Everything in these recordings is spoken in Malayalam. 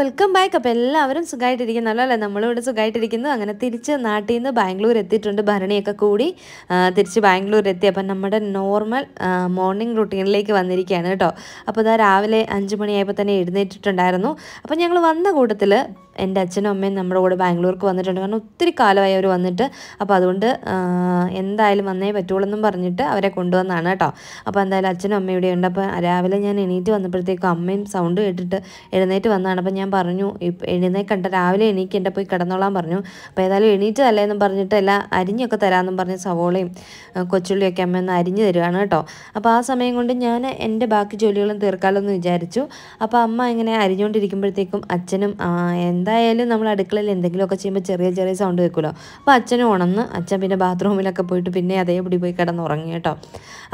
വെൽക്കം ബാക്ക് അപ്പോൾ എല്ലാവരും സുഖമായിട്ടിരിക്കുന്നല്ലോ അല്ലേ നമ്മളിവിടെ സുഖമായിട്ടിരിക്കുന്നു അങ്ങനെ തിരിച്ച് നാട്ടിൽ നിന്ന് ബാംഗ്ലൂർ എത്തിയിട്ടുണ്ട് ഭരണിയൊക്കെ കൂടി തിരിച്ച് ബാംഗ്ലൂർ എത്തി അപ്പം നമ്മുടെ നോർമൽ മോർണിംഗ് റുട്ടീനിലേക്ക് വന്നിരിക്കുകയാണ് കേട്ടോ അപ്പോൾ ഇതാ രാവിലെ അഞ്ച് മണിയായപ്പോൾ തന്നെ എഴുന്നേറ്റിട്ടുണ്ടായിരുന്നു അപ്പോൾ ഞങ്ങൾ വന്ന കൂട്ടത്തിൽ എൻ്റെ അച്ഛനും അമ്മയും നമ്മുടെ കൂടെ ബാംഗ്ലൂർക്ക് വന്നിട്ടുണ്ട് കാരണം ഒത്തിരി കാലമായി അവർ വന്നിട്ട് അപ്പോൾ അതുകൊണ്ട് എന്തായാലും വന്നേ പറ്റുള്ളൂ പറഞ്ഞിട്ട് അവരെ കൊണ്ടുവന്നാണ് കേട്ടോ അപ്പോൾ എന്തായാലും അച്ഛനും അമ്മയും ഇവിടെ ഉണ്ട് അപ്പോൾ രാവിലെ ഞാൻ എണീറ്റ് വന്നപ്പോഴത്തേക്കും അമ്മയും സൗണ്ട് കേട്ടിട്ട് എഴുന്നേറ്റ് വന്നതാണ് അപ്പോൾ ഞാൻ ഞാൻ പറഞ്ഞു കണ്ട രാവിലെ എൻ്റെ പോയി കിടന്നോളാൻ പറഞ്ഞു അപ്പോൾ ഏതായാലും എണീറ്റതല്ലേ എന്ന് പറഞ്ഞിട്ട് എല്ലാം അരിഞ്ഞൊക്കെ തരാമെന്നും പറഞ്ഞ് സവോളയും കൊച്ചുള്ളിയൊക്കെ അമ്മ ഒന്ന് അരിഞ്ഞ് തരുവാണ് കേട്ടോ അപ്പോൾ ആ സമയം കൊണ്ട് ഞാൻ എൻ്റെ ബാക്കി ജോലികളും തീർക്കാമെന്ന് വിചാരിച്ചു അപ്പോൾ അമ്മ ഇങ്ങനെ അരിഞ്ഞുകൊണ്ടിരിക്കുമ്പോഴത്തേക്കും അച്ഛനും എന്തായാലും നമ്മൾ അടുക്കളയിൽ എന്തെങ്കിലുമൊക്കെ ചെയ്യുമ്പോൾ ചെറിയ ചെറിയ സൗണ്ട് വെക്കുമല്ലോ അപ്പോൾ അച്ഛനും ഉണന്ന് അച്ഛൻ പിന്നെ ബാത്റൂമിലൊക്കെ പോയിട്ട് പിന്നെ അതേപടി പോയി കിടന്ന് ഉറങ്ങി കേട്ടോ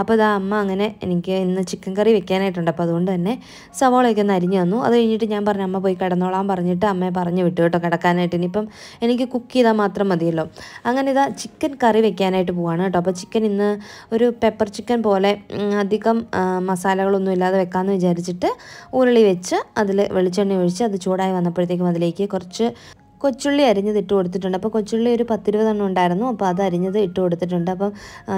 അപ്പോൾ ഇതാ അമ്മ അങ്ങനെ എനിക്ക് ഇന്ന് ചിക്കൻ കറി വെക്കാനായിട്ടുണ്ട് അപ്പോൾ അതുകൊണ്ട് തന്നെ സവോളയൊക്കെ ഒന്ന് അരിഞ്ഞു തന്നു അത് കഴിഞ്ഞിട്ട് ഞാൻ പറഞ്ഞു അമ്മ പോയി കിടന്നോളാൻ പറഞ്ഞിട്ട് അമ്മയെ പറഞ്ഞു വിട്ടു കേട്ടോ കിടക്കാനായിട്ട് ഇനിയിപ്പം എനിക്ക് കുക്ക് ചെയ്താൽ മാത്രം മതിയല്ലോ അങ്ങനെ ഇതാ ചിക്കൻ കറി വെക്കാനായിട്ട് പോവാണ് കേട്ടോ അപ്പോൾ ചിക്കൻ ഇന്ന് ഒരു പെപ്പർ ചിക്കൻ പോലെ അധികം മസാലകളൊന്നും ഇല്ലാതെ വെക്കാമെന്ന് വിചാരിച്ചിട്ട് ഉരുളി വെച്ച് അതിൽ വെളിച്ചെണ്ണ ഒഴിച്ച് അത് ചൂടായി വന്നപ്പോഴത്തേക്കും അതിലേക്ക് കുറച്ച് കൊച്ചുള്ളി അരിഞ്ഞത് ഇട്ട് കൊടുത്തിട്ടുണ്ട് അപ്പോൾ കൊച്ചുള്ളി ഒരു പത്തിരുപതെണ്ണം ഉണ്ടായിരുന്നു അപ്പോൾ അത് അരിഞ്ഞത് ഇട്ട് കൊടുത്തിട്ടുണ്ട് അപ്പം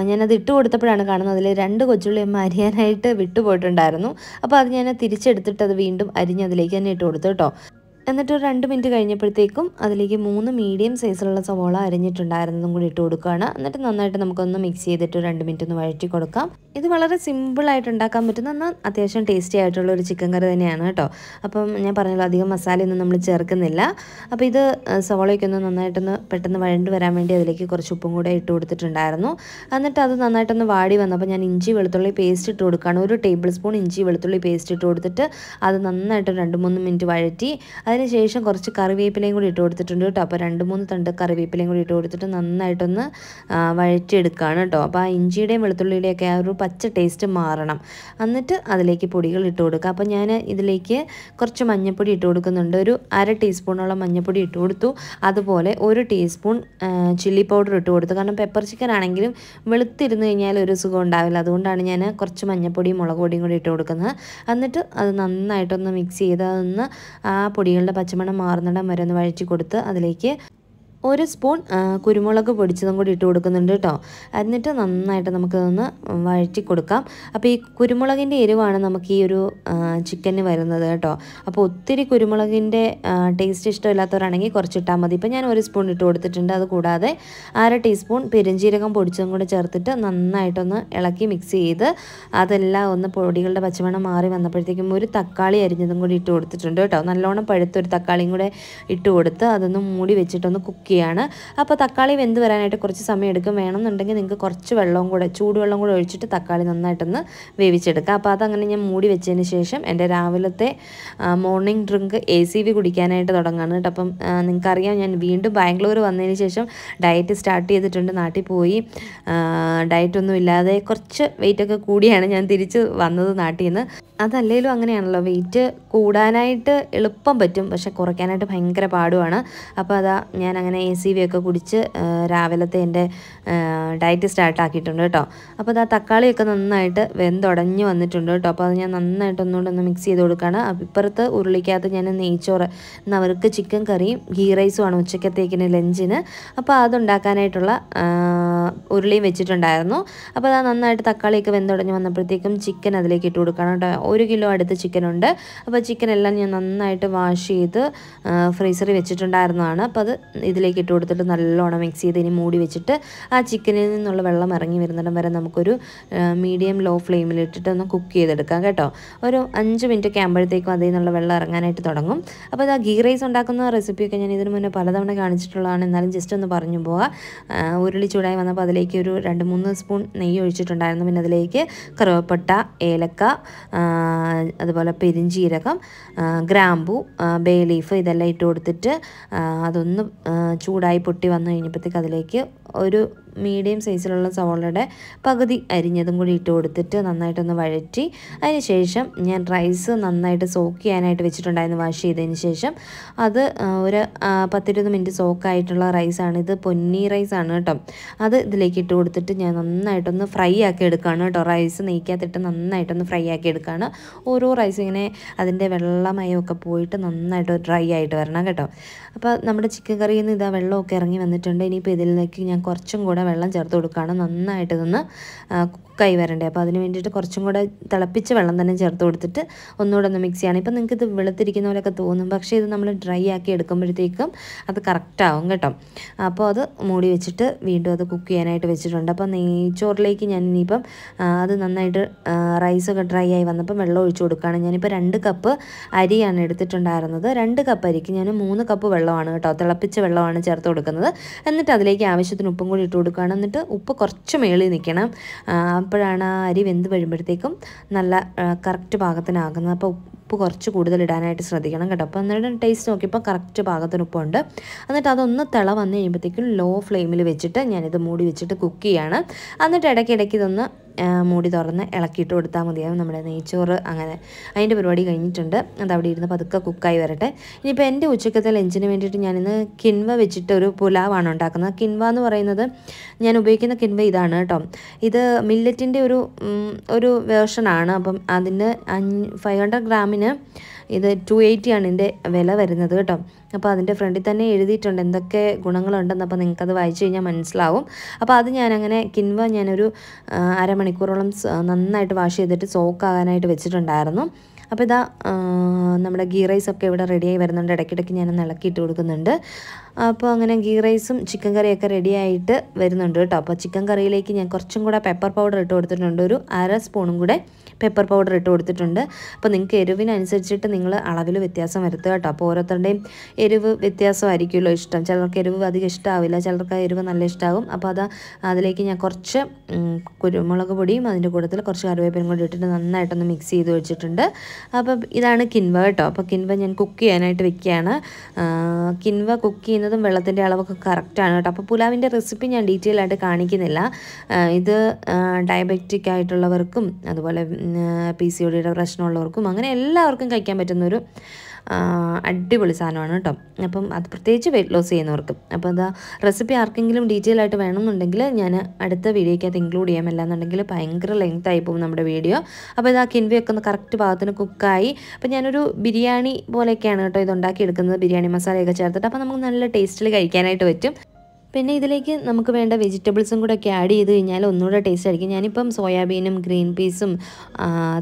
ഞാനത് ഇട്ട് കൊടുത്തപ്പോഴാണ് കാണുന്നത് അതിൽ രണ്ട് കൊച്ചുള്ളി അമ്മ അരിയാനായിട്ട് വിട്ടുപോയിട്ടുണ്ടായിരുന്നു അപ്പോൾ അത് ഞാൻ തിരിച്ചെടുത്തിട്ട് അത് വീണ്ടും അരിഞ്ഞ് അതിലേക്ക് തന്നെ ഇട്ട് കൊടുത്തു കേട്ടോ എന്നിട്ട് ഒരു രണ്ട് മിനിറ്റ് കഴിഞ്ഞപ്പോഴത്തേക്കും അതിലേക്ക് മൂന്ന് മീഡിയം സൈസിലുള്ള സവോള അരിഞ്ഞിട്ടുണ്ടായിരുന്നതും കൂടി ഇട്ട് കൊടുക്കുകയാണ് എന്നിട്ട് നന്നായിട്ട് നമുക്കൊന്ന് മിക്സ് ചെയ്തിട്ട് രണ്ട് മിനിറ്റ് ഒന്ന് വഴറ്റി കൊടുക്കാം ഇത് വളരെ സിമ്പിളായിട്ട് ഉണ്ടാക്കാൻ പറ്റുന്ന എന്നാൽ അത്യാവശ്യം ടേസ്റ്റി ആയിട്ടുള്ള ഒരു ചിക്കൻ കറി തന്നെയാണ് കേട്ടോ അപ്പം ഞാൻ പറഞ്ഞല്ലോ അധികം മസാലയൊന്നും നമ്മൾ ചേർക്കുന്നില്ല അപ്പോൾ ഇത് സവോളയ്ക്കൊന്ന് ഒന്ന് നന്നായിട്ടൊന്ന് പെട്ടെന്ന് വഴണ്ട് വരാൻ വേണ്ടി അതിലേക്ക് കുറച്ച് ഉപ്പും കൂടെ ഇട്ട് കൊടുത്തിട്ടുണ്ടായിരുന്നു എന്നിട്ട് അത് നന്നായിട്ടൊന്ന് വാടി വന്നപ്പോൾ ഞാൻ ഇഞ്ചി വെളുത്തുള്ളി പേസ്റ്റ് ഇട്ട് കൊടുക്കുകയാണ് ഒരു ടേബിൾ സ്പൂൺ ഇഞ്ചി വെളുത്തുള്ളി പേസ്റ്റ് ഇട്ട് കൊടുത്തിട്ട് അത് നന്നായിട്ട് രണ്ട് മൂന്ന് മിനിറ്റ് വഴറ്റി ശേഷം കുറച്ച് കറിവേപ്പിലയും കൂടി ഇട്ട് കൊടുത്തിട്ടുണ്ട് കേട്ടോ അപ്പോൾ രണ്ട് മൂന്ന് തണ്ട് കറിവേപ്പിലയും കൂടി ഇട്ട് കൊടുത്തിട്ട് നന്നായിട്ടൊന്ന് വഴറ്റിയെടുക്കുകയാണ് കേട്ടോ അപ്പോൾ ആ ഇഞ്ചിയുടെയും വെളുത്തുള്ളിയുടെയൊക്കെ ആ ഒരു പച്ച ടേസ്റ്റ് മാറണം എന്നിട്ട് അതിലേക്ക് പൊടികൾ ഇട്ട് കൊടുക്കുക അപ്പോൾ ഞാൻ ഇതിലേക്ക് കുറച്ച് മഞ്ഞൾപ്പൊടി ഇട്ട് കൊടുക്കുന്നുണ്ട് ഒരു അര ടീസ്പൂണോളം മഞ്ഞൾപ്പൊടി ഇട്ട് കൊടുത്തു അതുപോലെ ഒരു ടീസ്പൂൺ ചില്ലി പൗഡർ ഇട്ട് കൊടുത്തു കാരണം പെപ്പർ ചിക്കൻ ആണെങ്കിലും വെളുത്തിരുന്ന് കഴിഞ്ഞാൽ ഒരു സുഖം ഉണ്ടാവില്ല അതുകൊണ്ടാണ് ഞാൻ കുറച്ച് മഞ്ഞൾപ്പൊടിയും മുളക് പൊടിയും കൂടി ഇട്ട് കൊടുക്കുന്നത് എന്നിട്ട് അത് നന്നായിട്ടൊന്ന് മിക്സ് ചെയ്ത് അതൊന്ന് ആ പൊടികൾ നല്ല പച്ചമണം മാറുന്നിടം വരെ ഒന്ന് വഴറ്റി കൊടുത്ത് അതിലേക്ക് ഒരു സ്പൂൺ കുരുമുളക് പൊടിച്ചതും കൂടി ഇട്ട് കൊടുക്കുന്നുണ്ട് കേട്ടോ എന്നിട്ട് നന്നായിട്ട് നമുക്കതൊന്ന് വഴറ്റി കൊടുക്കാം അപ്പോൾ ഈ കുരുമുളകിൻ്റെ എരിവാണ് നമുക്ക് ഈ ഒരു ചിക്കന് വരുന്നത് കേട്ടോ അപ്പോൾ ഒത്തിരി കുരുമുളകിൻ്റെ ടേസ്റ്റ് ഇഷ്ടമില്ലാത്തവരാണെങ്കിൽ കുറച്ചിട്ടാൽ മതി ഇപ്പോൾ ഞാൻ ഒരു സ്പൂൺ ഇട്ട് കൊടുത്തിട്ടുണ്ട് അതുകൂടാതെ കൂടാതെ അര ടീസ്പൂൺ പെരുംജീരകം പൊടിച്ചതും കൂടി ചേർത്തിട്ട് നന്നായിട്ടൊന്ന് ഇളക്കി മിക്സ് ചെയ്ത് അതെല്ലാം ഒന്ന് പൊടികളുടെ പച്ചമണം മാറി വന്നപ്പോഴത്തേക്കും ഒരു തക്കാളി അരിഞ്ഞതും കൂടി ഇട്ട് കൊടുത്തിട്ടുണ്ട് കേട്ടോ നല്ലോണം പഴുത്തൊരു തക്കാളിയും കൂടെ ഇട്ട് കൊടുത്ത് അതൊന്ന് മൂടി വെച്ചിട്ടൊന്ന് കുക്ക് വെക്കുകയാണ് അപ്പോൾ തക്കാളി വെന്ത് വരാനായിട്ട് കുറച്ച് സമയം എടുക്കും വേണമെന്നുണ്ടെങ്കിൽ നിങ്ങൾക്ക് കുറച്ച് വെള്ളവും കൂടെ ചൂടുവെള്ളം കൂടെ ഒഴിച്ചിട്ട് തക്കാളി നന്നായിട്ടൊന്ന് വേവിച്ചെടുക്കാം അപ്പോൾ അതങ്ങനെ ഞാൻ മൂടി വെച്ചതിന് ശേഷം എൻ്റെ രാവിലത്തെ morning drink A C V കുടിക്കാനായിട്ട് തുടങ്ങാണ് കേട്ടോ അപ്പം നിങ്ങൾക്കറിയാം ഞാൻ വീണ്ടും ബാംഗ്ലൂർ വന്നതിന് ശേഷം ഡയറ്റ് സ്റ്റാർട്ട് ചെയ്തിട്ടുണ്ട് നാട്ടിൽ പോയി ഡയറ്റൊന്നും ഇല്ലാതെ കുറച്ച് വെയിറ്റൊക്കെ കൂടിയാണ് ഞാൻ തിരിച്ച് വന്നത് നാട്ടിൽ നിന്ന് അതല്ലേലും അങ്ങനെയാണല്ലോ വെയിറ്റ് കൂടാനായിട്ട് എളുപ്പം പറ്റും പക്ഷെ കുറയ്ക്കാനായിട്ട് ഭയങ്കര പാടുമാണ് അപ്പോൾ അതാ ഞാൻ അങ്ങനെ എ സി വി ഒക്കെ കുടിച്ച് രാവിലത്തെ എൻ്റെ ഡയറ്റ് സ്റ്റാർട്ട് ആക്കിയിട്ടുണ്ട് കേട്ടോ അപ്പോൾ അതാ തക്കാളിയൊക്കെ നന്നായിട്ട് വെന്തുടഞ്ഞ് വന്നിട്ടുണ്ട് കേട്ടോ അപ്പോൾ അത് ഞാൻ നന്നായിട്ട് ഒന്ന് മിക്സ് ചെയ്ത് കൊടുക്കുകയാണ് ഇപ്പുറത്ത് ഉരുളിക്കകത്ത് ഞാൻ നെയ്ച്ചോറ് ഇന്ന് അവർക്ക് ചിക്കൻ കറിയും ഗീ റൈസുമാണ് ഉച്ചക്കത്തേക്കിന് ലഞ്ചിന് അപ്പോൾ അതുണ്ടാക്കാനായിട്ടുള്ള ഉരുളിയും വെച്ചിട്ടുണ്ടായിരുന്നു അപ്പോൾ അതാ നന്നായിട്ട് തക്കാളിയൊക്കെ വെന്തുടഞ്ഞ് വന്നപ്പോഴത്തേക്കും ചിക്കൻ അതിലേക്ക് ഇട്ട് കൊടുക്കണം കേട്ടോ ഒരു കിലോ അടുത്ത് ചിക്കനുണ്ട് അപ്പോൾ ചിക്കൻ എല്ലാം ഞാൻ നന്നായിട്ട് വാഷ് ചെയ്ത് ഫ്രീസറിൽ വെച്ചിട്ടുണ്ടായിരുന്നതാണ് അപ്പോൾ അത് ഇതിലേക്ക് ഇട്ട് കൊടുത്തിട്ട് നല്ലോണം മിക്സ് ചെയ്ത് ഇനി മൂടി വെച്ചിട്ട് ആ ചിക്കനിൽ നിന്നുള്ള വെള്ളം ഇറങ്ങി വരുന്നിടം വരെ നമുക്കൊരു മീഡിയം ലോ ഫ്ലെയിമിലിട്ടിട്ട് ഒന്ന് കുക്ക് ചെയ്തെടുക്കാം കേട്ടോ ഒരു അഞ്ച് മിനിറ്റ് ഒക്കെ ആകുമ്പോഴത്തേക്കും അതിൽ നിന്നുള്ള വെള്ളം ഇറങ്ങാനായിട്ട് തുടങ്ങും അപ്പോൾ ആ ഗീ റൈസ് ഉണ്ടാക്കുന്ന റെസിപ്പിയൊക്കെ ഞാൻ ഇതിന് മുന്നേ പലതവണ കാണിച്ചിട്ടുള്ളതാണ് എന്നാലും ജസ്റ്റ് ഒന്ന് പറഞ്ഞു പോവാം ഉരുളി ചൂടായി വന്നപ്പോൾ അതിലേക്ക് ഒരു രണ്ട് മൂന്ന് സ്പൂൺ നെയ്യ് ഒഴിച്ചിട്ടുണ്ടായിരുന്നു പിന്നെ അതിലേക്ക് കറുവപ്പട്ട ഏലക്ക അതുപോലെ പെരിഞ്ചീരകം ഗ്രാമ്പു ബേ ലീഫ് ഇതെല്ലാം ഇട്ട് കൊടുത്തിട്ട് അതൊന്ന് ചൂടായി പൊട്ടി വന്നു കഴിഞ്ഞപ്പോഴത്തേക്ക് അതിലേക്ക് ഒരു മീഡിയം സൈസിലുള്ള സവോളയുടെ പകുതി അരിഞ്ഞതും കൂടി ഇട്ട് കൊടുത്തിട്ട് നന്നായിട്ടൊന്ന് വഴറ്റി അതിന് ശേഷം ഞാൻ റൈസ് നന്നായിട്ട് സോക്ക് ചെയ്യാനായിട്ട് വെച്ചിട്ടുണ്ടായിരുന്നു വാഷ് ചെയ്തതിന് ശേഷം അത് ഒരു പത്തിരുപത് മിനിറ്റ് സോക്കായിട്ടുള്ള റൈസാണ് ഇത് പൊന്നി റൈസാണ് കേട്ടോ അത് ഇതിലേക്ക് ഇട്ട് കൊടുത്തിട്ട് ഞാൻ നന്നായിട്ടൊന്ന് ഫ്രൈ ആക്കി എടുക്കുകയാണ് കേട്ടോ റൈസ് നെയ്ക്കകത്തിട്ട് നന്നായിട്ടൊന്ന് ഫ്രൈ ആക്കി എടുക്കുകയാണ് ഓരോ റൈസ് ഇങ്ങനെ അതിൻ്റെ വെള്ളമയമൊക്കെ പോയിട്ട് നന്നായിട്ട് ഡ്രൈ ആയിട്ട് വരണം കേട്ടോ അപ്പോൾ നമ്മുടെ ചിക്കൻ കറിയിൽ നിന്ന് ഇതാ വെള്ളമൊക്കെ ഇറങ്ങി വന്നിട്ടുണ്ട് ഇനിയിപ്പോൾ ഇതിലേക്ക് ഞാൻ കുറച്ചും കൂടെ വെള്ളം ചേർത്ത് കൊടുക്കുകയാണ് നന്നായിട്ടിതൊന്ന് കൈവരണ്ടേ അപ്പോൾ അതിന് വേണ്ടിയിട്ട് കുറച്ചും കൂടെ തിളപ്പിച്ച് വെള്ളം തന്നെ ചേർത്ത് കൊടുത്തിട്ട് ഒന്നുകൂടെ ഒന്ന് മിക്സ് ചെയ്യണം ഇപ്പം നിങ്ങൾക്ക് ഇത് വെളുത്തിരിക്കുന്ന പോലെയൊക്കെ തോന്നും പക്ഷേ ഇത് നമ്മൾ ഡ്രൈ ആക്കി എടുക്കുമ്പോഴത്തേക്കും അത് കറക്റ്റാവും കേട്ടോ അപ്പോൾ അത് മൂടി വെച്ചിട്ട് വീണ്ടും അത് കുക്ക് ചെയ്യാനായിട്ട് വെച്ചിട്ടുണ്ട് അപ്പോൾ നെയ്ച്ചോറിലേക്ക് ഞാൻ ഇനിയിപ്പം അത് നന്നായിട്ട് റൈസൊക്കെ ഡ്രൈ ആയി വന്നപ്പോൾ വെള്ളം ഒഴിച്ചു കൊടുക്കുകയാണ് ഞാനിപ്പോൾ രണ്ട് കപ്പ് അരിയാണ് എടുത്തിട്ടുണ്ടായിരുന്നത് രണ്ട് കപ്പ് അരിക്ക് ഞാൻ മൂന്ന് കപ്പ് വെള്ളമാണ് കേട്ടോ തിളപ്പിച്ച വെള്ളമാണ് ചേർത്ത് കൊടുക്കുന്നത് എന്നിട്ട് അതിലേക്ക് ആവശ്യത്തിന് ഉപ്പും കൂടി ഇട്ട് കൊടുക്കുകയാണ് എന്നിട്ട് ഉപ്പ് കുറച്ച് മേളിൽ നിൽക്കണം അപ്പോഴാണ് ആ അരി വെന്ത് വരുമ്പോഴത്തേക്കും നല്ല കറക്റ്റ് പാകത്തിനാകുന്നത് അപ്പോൾ ഉപ്പ് കുറച്ച് കൂടുതൽ ഇടാനായിട്ട് ശ്രദ്ധിക്കണം കേട്ടോ അപ്പോൾ എന്നിട്ട് ടേസ്റ്റ് നോക്കിയപ്പോൾ കറക്റ്റ് പാകത്തിന് ഉപ്പുണ്ട് എന്നിട്ട് അതൊന്ന് തിള വന്ന് കഴിയുമ്പോഴത്തേക്കും ലോ ഫ്ലെയിമിൽ വെച്ചിട്ട് ഞാനിത് മൂടി വെച്ചിട്ട് കുക്ക് ചെയ്യാണ് എന്നിട്ട് ഇടയ്ക്കിടയ്ക്ക് ഇതൊന്ന് മൂടി തുറന്ന് ഇളക്കിയിട്ട് കൊടുത്താൽ മതിയാവും നമ്മുടെ നെയ്ച്ചോറ് അങ്ങനെ അതിൻ്റെ പരിപാടി കഴിഞ്ഞിട്ടുണ്ട് അത് അവിടെ ഇരുന്ന് പതുക്കെ കുക്കായി വരട്ടെ ഇനിയിപ്പോൾ എൻ്റെ ഉച്ചക്കത്തെ ലഞ്ചിന് വേണ്ടിയിട്ട് ഞാനിന്ന് കിൻവ വെച്ചിട്ട് ഒരു പുലാവാണ് ഉണ്ടാക്കുന്നത് കിൻവ എന്ന് പറയുന്നത് ഞാൻ ഉപയോഗിക്കുന്ന കിൻവ ഇതാണ് കേട്ടോ ഇത് മില്ലറ്റിൻ്റെ ഒരു ഒരു വേർഷനാണ് അപ്പം അതിന് അഞ്ച് ഫൈവ് ഹൺഡ്രഡ് ഗ്രാമിന് ഇത് ടു ആണ് ഇതിൻ്റെ വില വരുന്നത് കേട്ടോ അപ്പോൾ അതിൻ്റെ ഫ്രണ്ടിൽ തന്നെ എഴുതിയിട്ടുണ്ട് എന്തൊക്കെ ഗുണങ്ങളുണ്ടെന്ന് അപ്പോൾ നിങ്ങൾക്കത് വായിച്ചു കഴിഞ്ഞാൽ മനസ്സിലാവും അപ്പോൾ അത് ഞാനങ്ങനെ കിൻവ ഞാനൊരു അരമണിക്കൂറോളം നന്നായിട്ട് വാഷ് ചെയ്തിട്ട് സോക്കാകാനായിട്ട് വെച്ചിട്ടുണ്ടായിരുന്നു അപ്പോൾ ഇതാ നമ്മുടെ ഗീ റൈസ് ഒക്കെ ഇവിടെ റെഡിയായി വരുന്നുണ്ട് ഇടയ്ക്കിടയ്ക്ക് ഞാൻ ഇളക്കിയിട്ട് കൊടുക്കുന്നുണ്ട് അപ്പോൾ അങ്ങനെ ഗീ റൈസും ചിക്കൻ കറിയൊക്കെ റെഡിയായിട്ട് വരുന്നുണ്ട് കേട്ടോ അപ്പോൾ ചിക്കൻ കറിയിലേക്ക് ഞാൻ കുറച്ചും കൂടെ പെപ്പർ പൗഡർ ഇട്ട് കൊടുത്തിട്ടുണ്ട് ഒരു അര സ്പൂണും കൂടെ പെപ്പർ പൗഡർ ഇട്ട് കൊടുത്തിട്ടുണ്ട് അപ്പോൾ നിങ്ങൾക്ക് എരിവിനനുസരിച്ചിട്ട് നിങ്ങൾ അളവിൽ വ്യത്യാസം വരുത്തുക കേട്ടോ അപ്പോൾ ഓരോരുത്തരുടെയും എരിവ് വ്യത്യാസമായിരിക്കുമല്ലോ ഇഷ്ടം ചിലർക്ക് എരിവ് അധികം ഇഷ്ടമാവില്ല ചിലർക്ക് എരിവ് നല്ല ഇഷ്ടമാകും അപ്പോൾ അത് അതിലേക്ക് ഞാൻ കുറച്ച് കുരുമുളക് പൊടിയും അതിൻ്റെ കൂട്ടത്തിൽ കുറച്ച് കറിവേപ്പിനും കൂടി ഇട്ടിട്ട് നന്നായിട്ടൊന്ന് മിക്സ് ചെയ്ത് വെച്ചിട്ടുണ്ട് അപ്പം ഇതാണ് കിൻവ കേട്ടോ അപ്പോൾ കിൻവ ഞാൻ കുക്ക് ചെയ്യാനായിട്ട് വെക്കുകയാണ് കിൻവ കുക്ക് ചെയ്യുന്നതും വെള്ളത്തിൻ്റെ അളവൊക്കെ കറക്റ്റാണ് കേട്ടോ അപ്പോൾ പുലാവിൻ്റെ റെസിപ്പി ഞാൻ ഡീറ്റെയിൽ ആയിട്ട് കാണിക്കുന്നില്ല ഇത് ഡയബറ്റിക് ആയിട്ടുള്ളവർക്കും അതുപോലെ പി സി ഒടിയുടെ പ്രശ്നമുള്ളവർക്കും അങ്ങനെ എല്ലാവർക്കും കഴിക്കാൻ പറ്റുന്നൊരു അടിപൊളി സാധനമാണ് കേട്ടോ അപ്പം അത് പ്രത്യേകിച്ച് വെയിറ്റ് ലോസ് ചെയ്യുന്നവർക്ക് അപ്പോൾ അത് റെസിപ്പി ആർക്കെങ്കിലും ഡീറ്റെയിൽ ആയിട്ട് വേണമെന്നുണ്ടെങ്കിൽ ഞാൻ അടുത്ത വീഡിയോയ്ക്കകത്ത് ഇൻക്ലൂഡ് ചെയ്യാം അല്ലാന്നുണ്ടെങ്കിൽ ഭയങ്കര ലെങ്ത് ആയി പോകും നമ്മുടെ വീഡിയോ അപ്പോൾ ആ കിൻവിയൊക്കെ ഒന്ന് കറക്റ്റ് ഭാഗത്തിന് കുക്കായി അപ്പോൾ ഞാനൊരു ബിരിയാണി പോലെയൊക്കെയാണ് കേട്ടോ ഇതുണ്ടാക്കി എടുക്കുന്നത് ബിരിയാണി മസാലയൊക്കെ ചേർത്തിട്ട് അപ്പോൾ നമുക്ക് നല്ല ടേസ്റ്റിൽ കഴിക്കാനായിട്ട് പറ്റും പിന്നെ ഇതിലേക്ക് നമുക്ക് വേണ്ട വെജിറ്റബിൾസും കൂടെ ഒക്കെ ആഡ് ചെയ്ത് കഴിഞ്ഞാൽ ഒന്നുകൂടെ ടേസ്റ്റ് ആയിരിക്കും ഞാനിപ്പം സോയാബീനും ഗ്രീൻ പീസും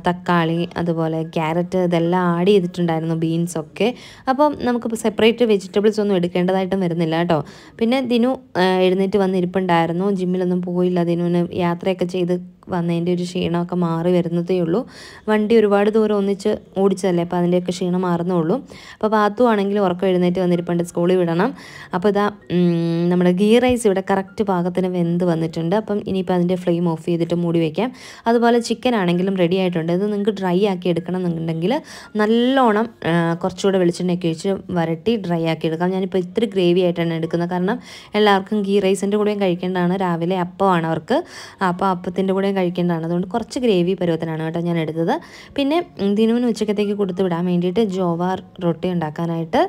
തക്കാളി അതുപോലെ ക്യാരറ്റ് ഇതെല്ലാം ആഡ് ചെയ്തിട്ടുണ്ടായിരുന്നു ബീൻസൊക്കെ അപ്പം നമുക്ക് സെപ്പറേറ്റ് വെജിറ്റബിൾസ് ഒന്നും എടുക്കേണ്ടതായിട്ടും വരുന്നില്ല കേട്ടോ പിന്നെ ദിനു എഴുന്നേറ്റ് വന്നിരിപ്പുണ്ടായിരുന്നു ജിമ്മിലൊന്നും പോയില്ല ദിനുവിന് യാത്രയൊക്കെ ചെയ്ത് വന്നതിൻ്റെ ഒരു ക്ഷീണമൊക്കെ മാറി വരുന്നതേ ഉള്ളൂ വണ്ടി ഒരുപാട് ദൂരം ഒന്നിച്ച് ഓടിച്ചതല്ലേ അപ്പോൾ അതിൻ്റെയൊക്കെ ക്ഷീണം മാറുന്നുള്ളൂ അപ്പോൾ പാത്തു ആണെങ്കിൽ ഉറക്കം എഴുന്നേറ്റ് വന്നിരിപ്പുണ്ട് സ്കൂളിൽ വിടണം അപ്പോൾ ഇതാ നമ്മുടെ ഗീ റൈസ് ഇവിടെ കറക്റ്റ് പാകത്തിന് വെന്ത് വന്നിട്ടുണ്ട് അപ്പം ഇനിയിപ്പോൾ അതിൻ്റെ ഫ്ലെയിം ഓഫ് ചെയ്തിട്ട് മൂടി വയ്ക്കാം അതുപോലെ ചിക്കൻ ആണെങ്കിലും റെഡി ആയിട്ടുണ്ട് ഇത് നിങ്ങൾക്ക് ഡ്രൈ ആക്കി എടുക്കണം എന്നുണ്ടെങ്കിൽ നല്ലോണം കുറച്ചുകൂടെ വെളിച്ചെണ്ണയൊക്കെ ഒഴിച്ച് വരട്ടി ഡ്രൈ ആക്കി എടുക്കാം ഞാനിപ്പോൾ ഇത്തിരി ഗ്രേവി ആയിട്ടാണ് എടുക്കുന്നത് കാരണം എല്ലാവർക്കും ഗീ റൈസിൻ്റെ കൂടെയും കഴിക്കേണ്ടതാണ് രാവിലെ അപ്പമാണ് അവർക്ക് അപ്പോൾ അപ്പത്തിൻ്റെ കൂടെ തന്നെ കഴിക്കേണ്ടതാണ് അതുകൊണ്ട് കുറച്ച് ഗ്രേവി പരുവത്തിനാണ് കേട്ടോ ഞാൻ എടുത്തത് പിന്നെ ദിനുവിന് ഉച്ചക്കത്തേക്ക് കൊടുത്തു വിടാൻ വേണ്ടിയിട്ട് ജോവാർ റൊട്ടി ഉണ്ടാക്കാനായിട്ട്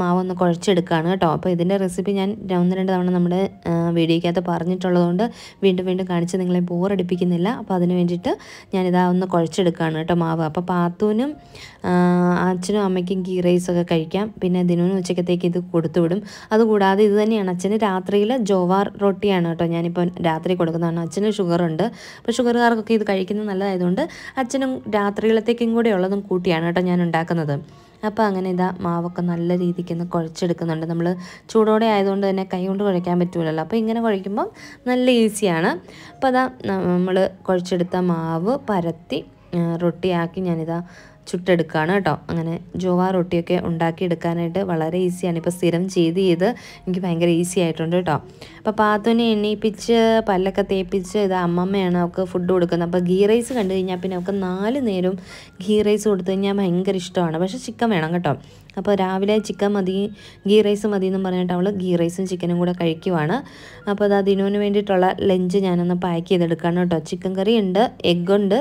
മാവൊന്ന് കുഴച്ചെടുക്കുകയാണ് കേട്ടോ അപ്പോൾ ഇതിൻ്റെ റെസിപ്പി ഞാൻ ഒന്ന് രണ്ട് തവണ നമ്മുടെ വീഡിയോയ്ക്കകത്ത് പറഞ്ഞിട്ടുള്ളതുകൊണ്ട് വീണ്ടും വീണ്ടും കാണിച്ച് നിങ്ങളെ ബോറടിപ്പിക്കുന്നില്ല അപ്പോൾ അതിന് വേണ്ടിയിട്ട് ഞാനിതാ ഒന്ന് കുഴച്ചെടുക്കുകയാണ് കേട്ടോ മാവ് അപ്പോൾ പാത്തൂനും അച്ഛനും അമ്മയ്ക്കും ഗീ റൈസൊക്കെ കഴിക്കാം പിന്നെ ദിനുവിന് ഉച്ചക്കത്തേക്ക് ഇത് കൊടുത്തു അതുകൂടാതെ ഇത് തന്നെയാണ് അച്ഛന് രാത്രിയിൽ ജോവാർ റൊട്ടിയാണ് കേട്ടോ ഞാനിപ്പോൾ രാത്രി കൊടുക്കുന്നതാണ് അച്ഛന് ഷുഗറുണ്ട് അപ്പോൾ ഷുഗറുകാർക്കൊക്കെ ഇത് കഴിക്കുന്നത് നല്ലതായതുകൊണ്ട് അച്ഛനും രാത്രിയിലത്തേക്കും കൂടെ ഉള്ളതും കൂട്ടിയാണ് കേട്ടോ ഞാൻ ഉണ്ടാക്കുന്നത് അപ്പോൾ അങ്ങനെ ഇതാ മാവൊക്കെ നല്ല രീതിക്ക് ഒന്ന് കുഴച്ചെടുക്കുന്നുണ്ട് നമ്മൾ ചൂടോടെ ആയതുകൊണ്ട് തന്നെ കൈ കൊണ്ട് കുഴയ്ക്കാൻ പറ്റൂലല്ലോ അപ്പോൾ ഇങ്ങനെ കുഴയ്ക്കുമ്പം നല്ല ഈസിയാണ് അപ്പോൾ അതാ നമ്മൾ കുഴച്ചെടുത്ത മാവ് പരത്തി റൊട്ടിയാക്കി ഞാനിതാ ചുട്ടെടുക്കുകയാണ് കേട്ടോ അങ്ങനെ ജോവാ റൊട്ടിയൊക്കെ ഉണ്ടാക്കിയെടുക്കാനായിട്ട് വളരെ ഈസിയാണ് ഇപ്പോൾ സ്ഥിരം ചെയ്ത് ചെയ്ത് എനിക്ക് ഭയങ്കര ഈസി ആയിട്ടുണ്ട് കേട്ടോ അപ്പോൾ പാത്തുവിനെ എണ്ണീപ്പിച്ച് പല്ലൊക്കെ തേപ്പിച്ച് ഇത് അമ്മമ്മയാണ് അവൾക്ക് ഫുഡ് കൊടുക്കുന്നത് അപ്പോൾ ഗീ റൈസ് കണ്ടു കഴിഞ്ഞാൽ പിന്നെ അവൾക്ക് നാല് നേരം ഗീ റൈസ് കൊടുത്തു കഴിഞ്ഞാൽ ഭയങ്കര ഇഷ്ടമാണ് പക്ഷേ ചിക്കൻ വേണം കേട്ടോ അപ്പോൾ രാവിലെ ചിക്കൻ മതി ഗീ റൈസ് മതി എന്ന് പറഞ്ഞിട്ട് അവൾ ഗീ റൈസും ചിക്കനും കൂടെ കഴിക്കുവാണ് അപ്പോൾ അത് ദിനുവിന് വേണ്ടിയിട്ടുള്ള ലഞ്ച് ഞാനൊന്ന് പാക്ക് ചെയ്തെടുക്കുകയാണ് കേട്ടോ ചിക്കൻ കറി ഉണ്ട് എഗ്ഗുണ്ട്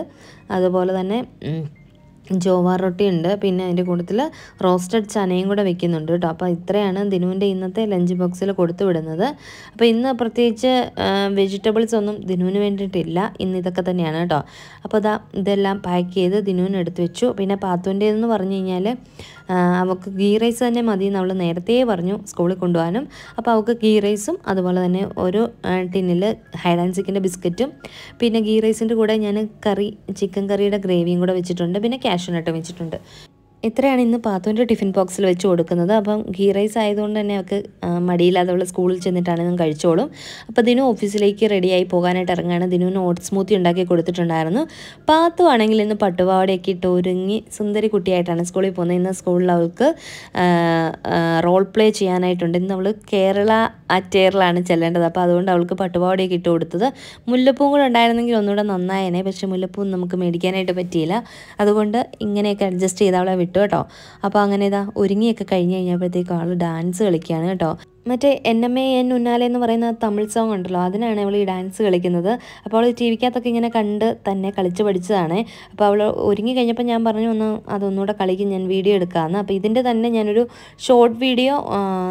അതുപോലെ തന്നെ ജോവാ റൊട്ടി ഉണ്ട് പിന്നെ അതിൻ്റെ കൂട്ടത്തിൽ റോസ്റ്റഡ് ചനയും കൂടെ വെക്കുന്നുണ്ട് കേട്ടോ അപ്പോൾ ഇത്രയാണ് ദിനുവിൻ്റെ ഇന്നത്തെ ലഞ്ച് ബോക്സിൽ കൊടുത്തു വിടുന്നത് അപ്പോൾ ഇന്ന് പ്രത്യേകിച്ച് വെജിറ്റബിൾസ് ഒന്നും ദിനുവിന് വേണ്ടിയിട്ടില്ല ഇന്ന് ഇതൊക്കെ തന്നെയാണ് കേട്ടോ അപ്പോൾ അതാ ഇതെല്ലാം പാക്ക് ചെയ്ത് ദിനുവിന് എടുത്ത് വെച്ചു പിന്നെ എന്ന് പറഞ്ഞു കഴിഞ്ഞാൽ അവൾക്ക് ഗീ റൈസ് തന്നെ മതി എന്ന് അവൾ നേരത്തെ പറഞ്ഞു സ്കൂളിൽ കൊണ്ടുപോകാനും അപ്പോൾ അവൾക്ക് ഗീ റൈസും അതുപോലെ തന്നെ ഒരു ടിന്നിൽ ഹൈഡ് ആൻഡ് ചിക്കൻ്റെ ബിസ്ക്കറ്റും പിന്നെ ഗീ റൈസിൻ്റെ കൂടെ ഞാൻ കറി ചിക്കൻ കറിയുടെ ഗ്രേവിയും കൂടെ വെച്ചിട്ടുണ്ട് പിന്നെ ക്യാഷ് കണക്ഷൻ ഇട്ട് വെച്ചിട്ടുണ്ട് ഇത്രയാണ് ഇന്ന് പാത്തുവിൻ്റെ ടിഫിൻ ബോക്സിൽ വെച്ച് കൊടുക്കുന്നത് അപ്പം ഗീ റൈസ് ആയതുകൊണ്ട് തന്നെ അവൾക്ക് മടിയില്ലാതെ അവൾ സ്കൂളിൽ ചെന്നിട്ടാണെങ്കിലും കഴിച്ചോളും അപ്പോൾ ദിനു ഓഫീസിലേക്ക് റെഡിയായി പോകാനായിട്ട് ഇറങ്ങുകയാണ് ദിനുവിന് ഓട്സ് സ്മൂത്തി ഉണ്ടാക്കി കൊടുത്തിട്ടുണ്ടായിരുന്നു പാത്തു ആണെങ്കിൽ ഇന്ന് പട്ടുപാവടയൊക്കെ ഇട്ട് ഒരുങ്ങി സുന്ദരി കുട്ടിയായിട്ടാണ് സ്കൂളിൽ പോകുന്നത് ഇന്ന് സ്കൂളിൽ അവൾക്ക് റോൾ പ്ലേ ചെയ്യാനായിട്ടുണ്ട് ഇന്ന് അവൾ കേരള അറ്റയറിലാണ് ചെല്ലേണ്ടത് അപ്പോൾ അതുകൊണ്ട് അവൾക്ക് പട്ടുപാവടയൊക്കെ ഇട്ട് കൊടുത്തത് മുല്ലപ്പൂവും കൂടെ ഉണ്ടായിരുന്നെങ്കിൽ ഒന്നുകൂടെ നന്നായേനെ പക്ഷേ മുല്ലപ്പൂ നമുക്ക് മേടിക്കാനായിട്ട് പറ്റിയില്ല അതുകൊണ്ട് ഇങ്ങനെയൊക്കെ അഡ്ജസ്റ്റ് ചെയ്ത് അവളെ വിട്ടു കിട്ടും കേട്ടോ അപ്പോൾ അങ്ങനെ ഇതാ ഒരുങ്ങിയൊക്കെ കഴിഞ്ഞ് കഴിഞ്ഞപ്പോഴത്തേക്കും ആൾ ഡാൻസ് കളിക്കുകയാണ് കേട്ടോ മറ്റേ എ എൻ ഉന്നാലെ എന്ന് പറയുന്ന തമിഴ് സോങ് ഉണ്ടല്ലോ അതിനാണ് അവൾ ഈ ഡാൻസ് കളിക്കുന്നത് അപ്പോൾ അവൾ ടി വിക്കകത്തൊക്കെ ഇങ്ങനെ കണ്ട് തന്നെ കളിച്ച് പഠിച്ചതാണ് അപ്പോൾ അവൾ ഒരുങ്ങി കഴിഞ്ഞപ്പോൾ ഞാൻ പറഞ്ഞു ഒന്ന് അതൊന്നുകൂടെ കളിക്കും ഞാൻ വീഡിയോ എടുക്കാമെന്ന് അപ്പോൾ ഇതിൻ്റെ തന്നെ ഞാനൊരു ഷോർട്ട് വീഡിയോ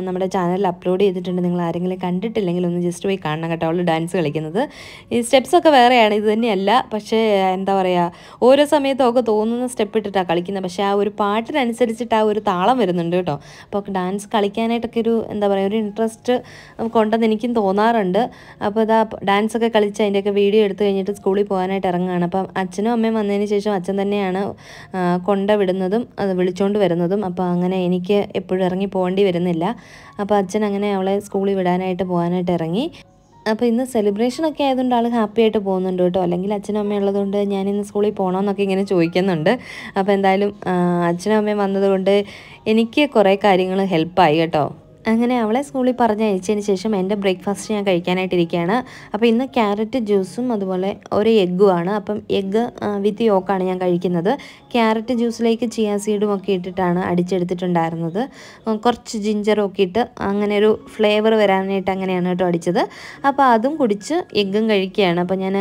നമ്മുടെ ചാനലിൽ അപ്ലോഡ് ചെയ്തിട്ടുണ്ട് നിങ്ങൾ ആരെങ്കിലും കണ്ടിട്ടില്ലെങ്കിൽ ഒന്ന് ജസ്റ്റ് പോയി കാണണം കേട്ടോ അവൾ ഡാൻസ് കളിക്കുന്നത് ഈ സ്റ്റെപ്സൊക്കെ വേറെയാണ് ഇത് തന്നെയല്ല പക്ഷേ എന്താ പറയുക ഓരോ സമയത്തും ഒക്കെ തോന്നുന്ന സ്റ്റെപ്പ് ഇട്ടിട്ടാണ് കളിക്കുന്നത് പക്ഷേ ആ ഒരു പാട്ടിനനുസരിച്ചിട്ട് ആ ഒരു താളം വരുന്നുണ്ട് കേട്ടോ അപ്പോൾ ഡാൻസ് കളിക്കാനായിട്ടൊക്കെ ഒരു എന്താ പറയുക ഒരു ഇൻട്രസ്റ്റ് നമുക്കുണ്ടെന്ന് എനിക്കും തോന്നാറുണ്ട് അപ്പോൾ ഇതാ ഡാൻസൊക്കെ കളിച്ച് അതിൻ്റെയൊക്കെ വീഡിയോ എടുത്തു കഴിഞ്ഞിട്ട് സ്കൂളിൽ പോകാനായിട്ട് ഇറങ്ങുകയാണ് അപ്പം അച്ഛനും അമ്മയും വന്നതിന് ശേഷം അച്ഛൻ തന്നെയാണ് കൊണ്ടവിടുന്നതും വിടുന്നതും അത് വിളിച്ചുകൊണ്ട് വരുന്നതും അപ്പോൾ അങ്ങനെ എനിക്ക് എപ്പോഴും ഇറങ്ങി പോകേണ്ടി വരുന്നില്ല അപ്പോൾ അച്ഛൻ അങ്ങനെ അവളെ സ്കൂളിൽ വിടാനായിട്ട് പോകാനായിട്ട് ഇറങ്ങി അപ്പോൾ ഇന്ന് സെലിബ്രേഷൻ ഒക്കെ ആയതുകൊണ്ട് ആൾ ഹാപ്പി ആയിട്ട് പോകുന്നുണ്ട് കേട്ടോ അല്ലെങ്കിൽ അച്ഛനും അമ്മയും ഉള്ളതുകൊണ്ട് ഞാൻ ഇന്ന് സ്കൂളിൽ പോകണമെന്നൊക്കെ ഇങ്ങനെ ചോദിക്കുന്നുണ്ട് അപ്പോൾ എന്തായാലും അച്ഛനും അമ്മയും വന്നതുകൊണ്ട് എനിക്ക് കുറേ കാര്യങ്ങൾ ഹെൽപ്പായി കേട്ടോ അങ്ങനെ അവളെ സ്കൂളിൽ അയച്ചതിന് ശേഷം എൻ്റെ ബ്രേക്ക്ഫാസ്റ്റ് ഞാൻ കഴിക്കാനായിട്ടിരിക്കുകയാണ് അപ്പോൾ ഇന്ന് ക്യാരറ്റ് ജ്യൂസും അതുപോലെ ഒരു ആണ് അപ്പം എഗ്ഗ് വിത്ത് യോക്കാണ് ഞാൻ കഴിക്കുന്നത് ക്യാരറ്റ് ജ്യൂസിലേക്ക് ചിയ സീഡും ഒക്കെ ഇട്ടിട്ടാണ് അടിച്ചെടുത്തിട്ടുണ്ടായിരുന്നത് കുറച്ച് ജിഞ്ചറും ഒക്കെ ഇട്ട് അങ്ങനെ ഒരു ഫ്ലേവർ വരാനായിട്ട് അങ്ങനെയാണ് കേട്ടോ അടിച്ചത് അപ്പോൾ അതും കുടിച്ച് എഗ്ഗും കഴിക്കുകയാണ് അപ്പോൾ ഞാൻ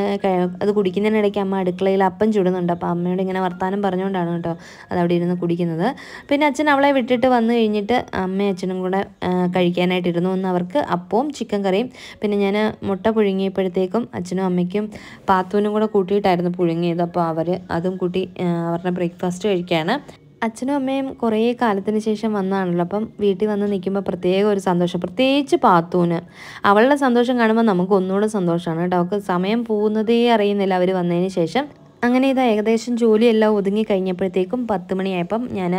അത് കുടിക്കുന്നതിനിടയ്ക്ക് അമ്മ അടുക്കളയിൽ അപ്പം ചുടുന്നുണ്ട് അപ്പോൾ അമ്മയോട് ഇങ്ങനെ വർത്തമാനം പറഞ്ഞുകൊണ്ടാണ് കേട്ടോ അതവിടെ ഇരുന്ന് കുടിക്കുന്നത് പിന്നെ അച്ഛൻ അവളെ വിട്ടിട്ട് വന്നു കഴിഞ്ഞിട്ട് അമ്മയും അച്ഛനും കൂടെ കഴിക്കാനായിട്ടിരുന്നു ഒന്ന് അവർക്ക് അപ്പവും ചിക്കൻ കറിയും പിന്നെ ഞാൻ മുട്ട പുഴുങ്ങിയപ്പോഴത്തേക്കും അച്ഛനും അമ്മയ്ക്കും പാത്തുവിനും കൂടെ കൂട്ടിയിട്ടായിരുന്നു പുഴുങ്ങിയത് അപ്പോൾ അവർ അതും കൂട്ടി അവരുടെ ബ്രേക്ക്ഫാസ്റ്റ് കഴിക്കുകയാണ് അച്ഛനും അമ്മയും കുറേ കാലത്തിന് ശേഷം വന്നാണല്ലോ അപ്പം വീട്ടിൽ വന്ന് നിൽക്കുമ്പോൾ പ്രത്യേക ഒരു സന്തോഷം പ്രത്യേകിച്ച് പാത്തൂന് അവളുടെ സന്തോഷം കാണുമ്പോൾ നമുക്ക് ഒന്നുകൂടെ സന്തോഷമാണ് കേട്ടോ അവർക്ക് സമയം പോകുന്നതേ അറിയുന്നില്ല അവർ വന്നതിന് ശേഷം അങ്ങനെ ഇതാ ഏകദേശം ജോലിയെല്ലാം ഒതുങ്ങി കഴിഞ്ഞപ്പോഴത്തേക്കും പത്ത് മണിയായപ്പം ഞാൻ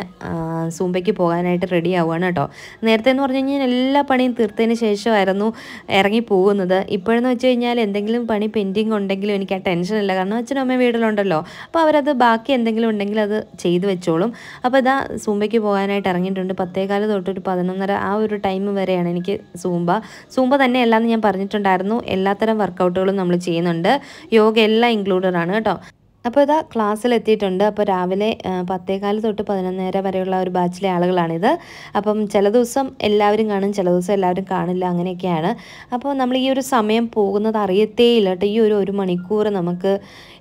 സൂമ്പയ്ക്ക് പോകാനായിട്ട് റെഡി ആവുകയാണ് കേട്ടോ നേരത്തെ എന്ന് പറഞ്ഞു കഴിഞ്ഞാൽ എല്ലാ പണിയും തീർത്തതിന് ശേഷമായിരുന്നു ഇറങ്ങി പോകുന്നത് ഇപ്പോഴെന്ന് വെച്ച് കഴിഞ്ഞാൽ എന്തെങ്കിലും പണി പെൻഡിങ് ഉണ്ടെങ്കിലും എനിക്ക് ആ ടെൻഷനില്ല കാരണം അച്ഛനും അമ്മയും വീട്ടിലുണ്ടല്ലോ അപ്പോൾ അവരത് ബാക്കി എന്തെങ്കിലും ഉണ്ടെങ്കിൽ അത് ചെയ്തു വെച്ചോളും അപ്പോൾ ഇതാ സൂമ്പയ്ക്ക് പോകാനായിട്ട് ഇറങ്ങിയിട്ടുണ്ട് പത്തേകാല് തൊട്ടൊരു പതിനൊന്നര ആ ഒരു ടൈം വരെയാണ് എനിക്ക് സൂമ്പ സൂമ്പ തന്നെ എല്ലാമെന്ന് ഞാൻ പറഞ്ഞിട്ടുണ്ടായിരുന്നു എല്ലാത്തരം വർക്കൗട്ടുകളും നമ്മൾ ചെയ്യുന്നുണ്ട് യോഗ എല്ലാം ഇൻക്ലൂഡഡ് ആണ് കേട്ടോ അപ്പോൾ ഇതാ ക്ലാസ്സിലെത്തിയിട്ടുണ്ട് അപ്പോൾ രാവിലെ പത്തേകാല് തൊട്ട് പതിനൊന്നര വരെയുള്ള ഒരു ബാച്ചിലെ ആളുകളാണിത് അപ്പം ചില ദിവസം എല്ലാവരും കാണും ചില ദിവസം എല്ലാവരും കാണില്ല അങ്ങനെയൊക്കെയാണ് അപ്പോൾ നമ്മൾ ഈ ഒരു സമയം പോകുന്നത് ഇല്ല കേട്ടോ ഈ ഒരു ഒരു മണിക്കൂർ നമുക്ക്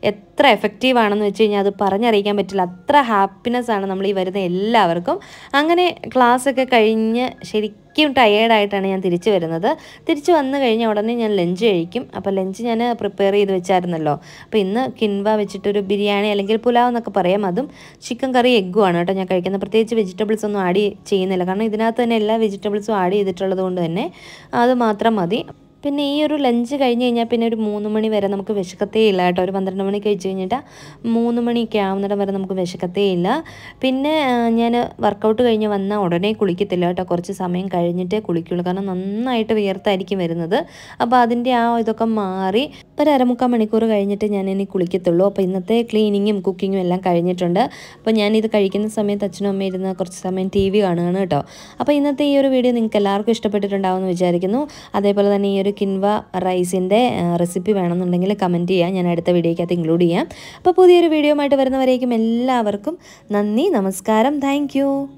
എത്ര എഫക്റ്റീവാണെന്ന് വെച്ച് കഴിഞ്ഞാൽ അത് പറഞ്ഞറിയിക്കാൻ പറ്റില്ല അത്ര ഹാപ്പിനെസ് ആണ് നമ്മൾ ഈ വരുന്ന എല്ലാവർക്കും അങ്ങനെ ക്ലാസ്സൊക്കെ കഴിഞ്ഞ് ശരിക്കും ടയേർഡായിട്ടാണ് ഞാൻ തിരിച്ചു വരുന്നത് തിരിച്ചു വന്നു കഴിഞ്ഞ ഉടനെ ഞാൻ ലഞ്ച് കഴിക്കും അപ്പോൾ ലഞ്ച് ഞാൻ പ്രിപ്പയർ ചെയ്ത് വെച്ചായിരുന്നല്ലോ അപ്പോൾ ഇന്ന് കിൻവ വെച്ചിട്ടൊരു ബിരിയാണി അല്ലെങ്കിൽ പുലാവ് എന്നൊക്കെ പറയാം അതും ചിക്കൻ കറി ആണ് കേട്ടോ ഞാൻ കഴിക്കുന്നത് പ്രത്യേകിച്ച് വെജിറ്റബിൾസ് ഒന്നും ആഡ് ചെയ്യുന്നില്ല കാരണം ഇതിനകത്ത് തന്നെ എല്ലാ വെജിറ്റബിൾസും ആഡ് ചെയ്തിട്ടുള്ളത് കൊണ്ട് തന്നെ അത് മാത്രം മതി പിന്നെ ഈ ഒരു ലഞ്ച് കഴിഞ്ഞ് കഴിഞ്ഞാൽ പിന്നെ ഒരു മൂന്ന് മണി വരെ നമുക്ക് വിശക്കത്തേ ഇല്ല കേട്ടോ ഒരു പന്ത്രണ്ട് മണി കഴിച്ച് കഴിഞ്ഞിട്ട് മൂന്ന് മണിയൊക്കെ ആവുന്നിടം വരെ നമുക്ക് വിശക്കത്തേ ഇല്ല പിന്നെ ഞാൻ വർക്കൗട്ട് കഴിഞ്ഞ് വന്നാൽ ഉടനെ കുളിക്കത്തില്ല കേട്ടോ കുറച്ച് സമയം കഴിഞ്ഞിട്ടേ കുളിക്കുള്ളൂ കാരണം നന്നായിട്ട് വിയർത്തായിരിക്കും വരുന്നത് അപ്പോൾ അതിൻ്റെ ആ ഇതൊക്കെ മാറി ഒരു അരമുക്കാൽ മണിക്കൂർ കഴിഞ്ഞിട്ട് ഞാൻ ഇനി കുളിക്കത്തുള്ളൂ അപ്പോൾ ഇന്നത്തെ ക്ലീനിങ്ങും കുക്കിങ്ങും എല്ലാം കഴിഞ്ഞിട്ടുണ്ട് അപ്പോൾ ഞാനിത് കഴിക്കുന്ന സമയത്ത് അച്ഛനും അമ്മയും ഇരുന്ന് കുറച്ച് സമയം ടി വി കാണുകയാണ് കേട്ടോ അപ്പോൾ ഇന്നത്തെ ഈ ഒരു വീഡിയോ നിങ്ങൾക്ക് എല്ലാവർക്കും ഇഷ്ടപ്പെട്ടിട്ടുണ്ടാവുമെന്ന് വിചാരിക്കുന്നു അതേപോലെ തന്നെ ഈ ഒരു കിൻവ റൈസിൻ്റെ റെസിപ്പി വേണമെന്നുണ്ടെങ്കിൽ കമൻറ്റ് ചെയ്യാം ഞാൻ അടുത്ത വീഡിയോയ്ക്കകത്ത് ഇൻക്ലൂഡ് ചെയ്യാം അപ്പോൾ പുതിയൊരു വീഡിയോ ആയിട്ട് വരുന്നവരേക്കും എല്ലാവർക്കും നന്ദി നമസ്കാരം താങ്ക്